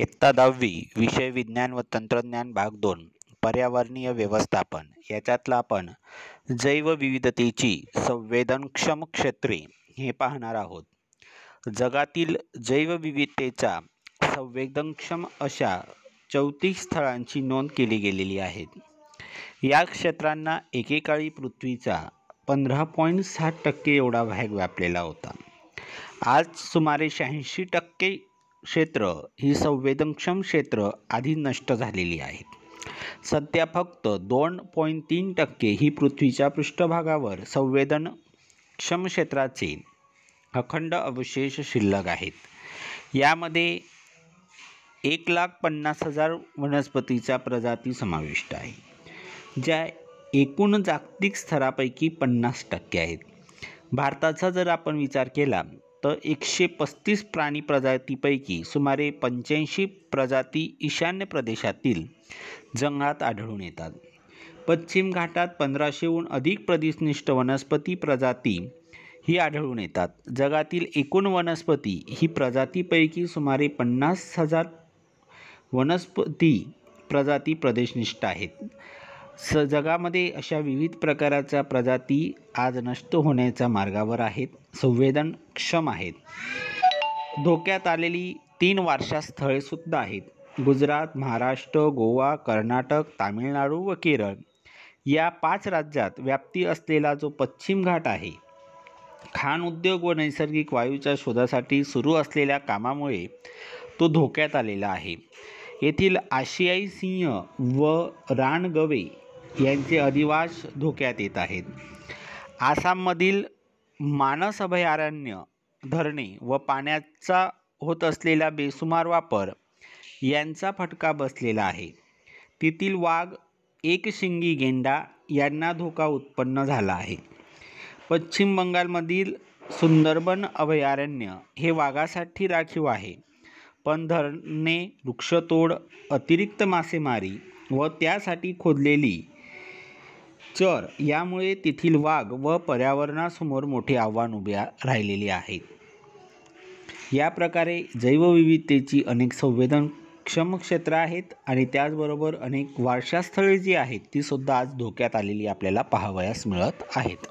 इयत्ता दहावी विषय विज्ञान व तंत्रज्ञान भाग दोन पर्यावरणीय व्यवस्थापन याच्यातला आपण जैवविविधतेची संवेदनक्षम क्षेत्रे हे पाहणार आहोत जगातील जैवविविधतेचा संवेदनक्षम अशा चौतीस स्थळांची नोंद केली गेलेली आहे या क्षेत्रांना एकेकाळी पृथ्वीचा पंधरा पॉईंट सात टक्के एवढा भाग व्यापलेला होता आज सुमारे शहाऐंशी टक्के क्षेत्र ही संवेदनक्षम क्षेत्र आधी नष्ट झालेली आहेत सध्या फक्त दोन पॉईंट तीन टक्के ही पृथ्वीच्या पृष्ठभागावर संवेदनक्षम क्षेत्राचे अखंड अवशेष शिल्लक आहेत यामध्ये एक लाख पन्नास हजार वनस्पतीच्या प्रजाती समाविष्ट आहे ज्या एकूण जागतिक स्तरापैकी पन्नास टक्के आहेत भारताचा जर आपण विचार केला तर एकशे पस्तीस प्राणी प्रजातीपैकी सुमारे पंच्याऐंशी प्रजाती ईशान्य प्रदेशातील जंगलात आढळून येतात पश्चिम घाटात पंधराशेहून अधिक प्रदेशनिष्ठ वनस्पती प्रजाती ही आढळून येतात जगातील एकूण वनस्पती ही प्रजातीपैकी सुमारे पन्नास हजार वनस्पती प्रजाती प्रदेशनिष्ठ आहेत स जगामध्ये अशा विविध प्रकाराच्या प्रजाती आज नष्ट होण्याच्या मार्गावर आहेत संवेदनक्षम आहेत धोक्यात आलेली तीन वारशास्थळे सुद्धा आहेत गुजरात महाराष्ट्र गोवा कर्नाटक तामिळनाडू व केरळ या पाच राज्यात व्याप्ती असलेला जो पश्चिम घाट आहे खाण उद्योग व नैसर्गिक वायूच्या शोधासाठी सुरू असलेल्या कामामुळे तो धोक्यात आलेला आहे येथील आशियाई सिंह व रानगवे यांचे अधिवास धोक्यात येत आहेत आसाममधील मानस अभयारण्य धरणे व पाण्याचा होत असलेला बेसुमार वापर यांचा फटका बसलेला आहे तेथील वाघ एकशिंगी गेंडा यांना धोका उत्पन्न झाला आहे पश्चिम बंगालमधील सुंदरबन अभयारण्य हे वाघासाठी राखीव आहे पण धरणे वृक्षतोड अतिरिक्त मासेमारी व त्यासाठी खोदलेली चर यामुळे तेथील वाघ व पर्यावरणासमोर मोठे आव्हान उभे राहिलेली आहे या प्रकारे जैवविविधतेची अनेक संवेदनक्षम क्षेत्र आहेत आणि त्याचबरोबर अनेक वारशास्थळे जी आहेत तीसुद्धा आज धोक्यात आलेली आपल्याला पाहावयास मिळत आहेत